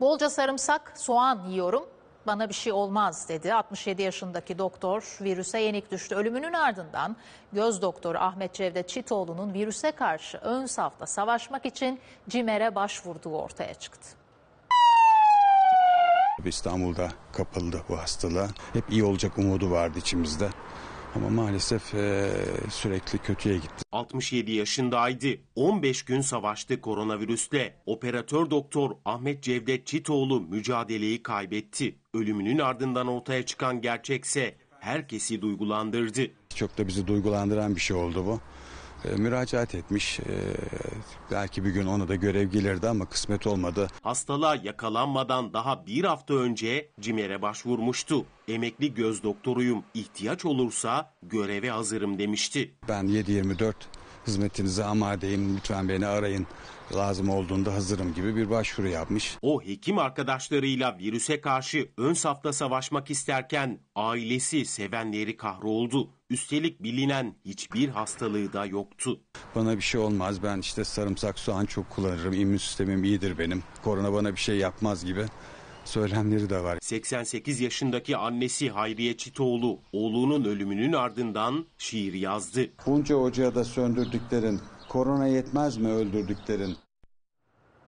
Bolca sarımsak, soğan yiyorum. Bana bir şey olmaz dedi. 67 yaşındaki doktor virüse yenik düştü. Ölümünün ardından göz doktoru Ahmet Cevdet Çitoğlu'nun virüse karşı ön safta savaşmak için CİMER'e başvurduğu ortaya çıktı. İstanbul'da kapıldı bu hastalığa. Hep iyi olacak umudu vardı içimizde. Ama maalesef e, sürekli kötüye gitti. 67 yaşındaydı. 15 gün savaştı koronavirüsle. Operatör doktor Ahmet Cevdet Çitoğlu mücadeleyi kaybetti. Ölümünün ardından ortaya çıkan gerçekse herkesi duygulandırdı. Çok da bizi duygulandıran bir şey oldu bu. E, müracaat etmiş. E, belki bir gün ona da görev gelirdi ama kısmet olmadı. Hastalığa yakalanmadan daha bir hafta önce CİMER'e başvurmuştu. Emekli göz doktoruyum, ihtiyaç olursa göreve hazırım demişti. Ben 7-24 hizmetinize amadeyim lütfen beni arayın lazım olduğunda hazırım gibi bir başvuru yapmış. O hekim arkadaşlarıyla virüse karşı ön safta savaşmak isterken ailesi sevenleri kahroldu. Üstelik bilinen hiçbir hastalığı da yoktu. Bana bir şey olmaz ben işte sarımsak soğan çok kullanırım immün sistemim iyidir benim korona bana bir şey yapmaz gibi söylemleri de var. 88 yaşındaki annesi Hayriye Çitoğlu oğlunun ölümünün ardından şiir yazdı. Bunca ocağı da söndürdüklerin korona yetmez mi öldürdüklerin?